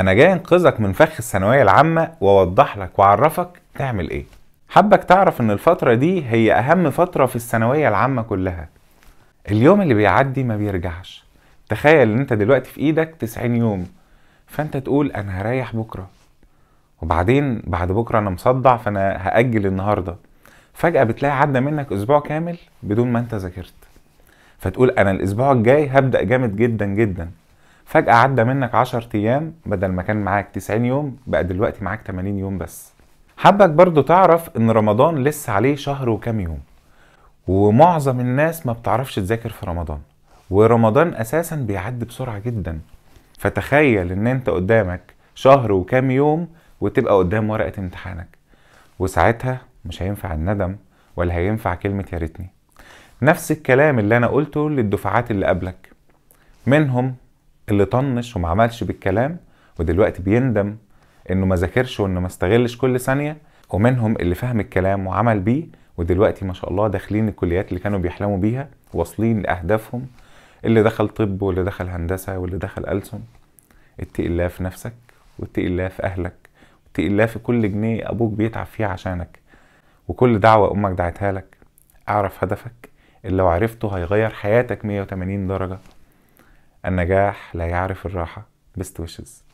انا جاي انقذك من فخ الثانويه العامه واوضح لك واعرفك تعمل ايه حابك تعرف ان الفتره دي هي اهم فتره في الثانويه العامه كلها اليوم اللي بيعدي ما بيرجعش تخيل ان انت دلوقتي في ايدك 90 يوم فانت تقول انا هريح بكره وبعدين بعد بكره انا مصدع فانا هاجل النهارده فجاه بتلاقي عدى منك اسبوع كامل بدون ما انت ذاكرت فتقول انا الاسبوع الجاي هبدا جامد جدا جدا فجأة عدى منك 10 أيام بدل ما كان معاك 90 يوم بقى دلوقتي معاك 80 يوم بس حابك برضو تعرف إن رمضان لسه عليه شهر وكام يوم ومعظم الناس ما بتعرفش تذاكر في رمضان ورمضان أساسا بيعدي بسرعة جدا فتخيل إن أنت قدامك شهر وكام يوم وتبقى قدام ورقة امتحانك وساعتها مش هينفع الندم ولا هينفع كلمة يا ريتني نفس الكلام اللي أنا قلته للدفعات اللي قبلك منهم اللي طنش وما عملش بالكلام ودلوقتي بيندم انه ما ذاكرش وانه ما استغلش كل ثانيه ومنهم اللي فهم الكلام وعمل بيه ودلوقتي ما شاء الله داخلين الكليات اللي كانوا بيحلموا بيها واصلين لاهدافهم اللي دخل طب واللي دخل هندسه واللي دخل ألسن اتقي الله في نفسك واتقي الله في اهلك واتقي الله في كل جنيه ابوك بيتعب فيه عشانك وكل دعوه امك دعتها لك اعرف هدفك اللي لو عرفته هيغير حياتك 180 درجه النجاح لا يعرف الراحة best wishes